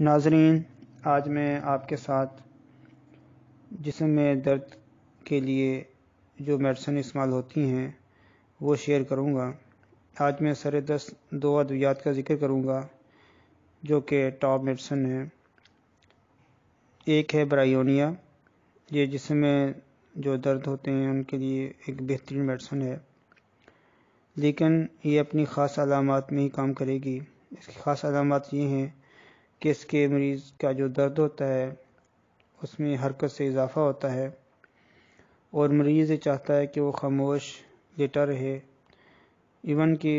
नाजरीन आज मैं आपके साथ जिसम में दर्द के लिए जो मेडिसन इस्तेमाल होती हैं वो शेयर करूँगा आज मैं सर दस दो अद्वियात का जिक्र करूँगा जो कि टॉप मेडिसन है एक है ब्रायोनिया ये जिसम में जो दर्द होते हैं उनके लिए एक बेहतरीन मेडिसन है लेकिन ये अपनी ख़ास अलामत में ही काम करेगी इसकी ख़ास अलामत ये हैं केस के मरीज का जो दर्द होता है उसमें हरकत से इजाफा होता है और मरीज़ ये चाहता है कि वो खामोश लेटा रहे इवन कि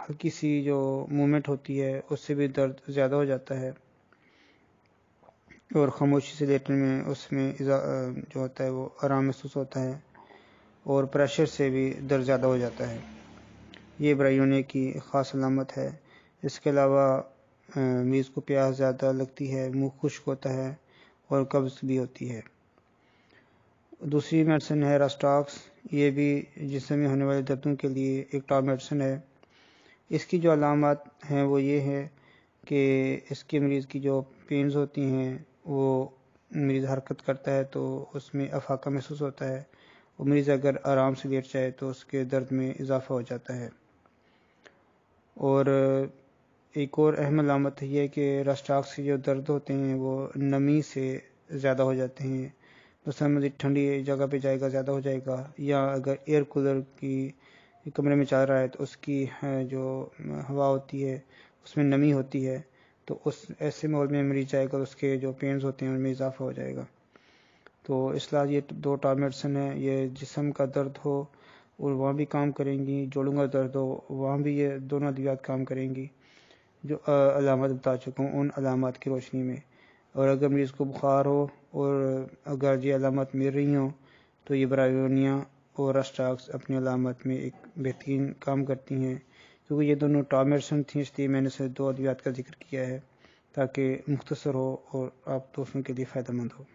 हल्की सी जो मूवमेंट होती है उससे भी दर्द ज़्यादा हो जाता है और ख़ामोशी से लेटने में उसमें जो होता है वो आराम महसूस होता है और प्रेशर से भी दर्द ज़्यादा हो जाता है ये ब्राइने की ख़ास अलामत है इसके अलावा मीज़ को प्यास ज़्यादा लगती है मुंह खुश्क होता है और कब्ज़ भी होती है दूसरी मेडिसिन है रास्टॉक्स ये भी जिसम में होने वाले दर्दों के लिए एक टॉप मेडिसिन है इसकी जो अलामत हैं वो ये है कि इसके मरीज़ की जो पेंस होती हैं वो मरीज़ हरकत करता है तो उसमें अफाका महसूस होता है और मरीज़ अगर आराम से लेट जाए तो उसके दर्द में इजाफा हो जाता है और एक और अहम अलामत यह है कि रस्टाक से जो दर्द होते हैं वो नमी से ज़्यादा हो जाते हैं मसलन मजीद मतलब ठंडी जगह पे जाएगा ज़्यादा हो जाएगा या अगर एयर कूलर की कमरे में चल रहा है तो उसकी जो हवा होती है उसमें नमी होती है तो उस ऐसे माहौल में मरीज जाएगा तो उसके जो पेंस होते हैं उनमें इजाफा हो जाएगा तो इसलिए ये दो टार मेडिसन है ये जिसम का दर्द हो और वहाँ भी काम करेंगी जोड़ों का दर्द हो वहाँ भी ये दोनों अद्वियात काम करेंगी जो अलामत बता चुका हूँ उन अलामत की रोशनी में और अगर मरीज़ को बुखार हो और अगर ये अलामत मिल रही हों तो ये ब्रायोनिया और रस्टाक्स अपनी अलामत में एक बेहतरीन काम करती हैं क्योंकि ये दोनों टॉमेसन थी इसलिए मैंने इसे दो अद्वियात का जिक्र किया है ताकि मुख्तसर हो और आप दोस्तों के लिए फायदेमंद हो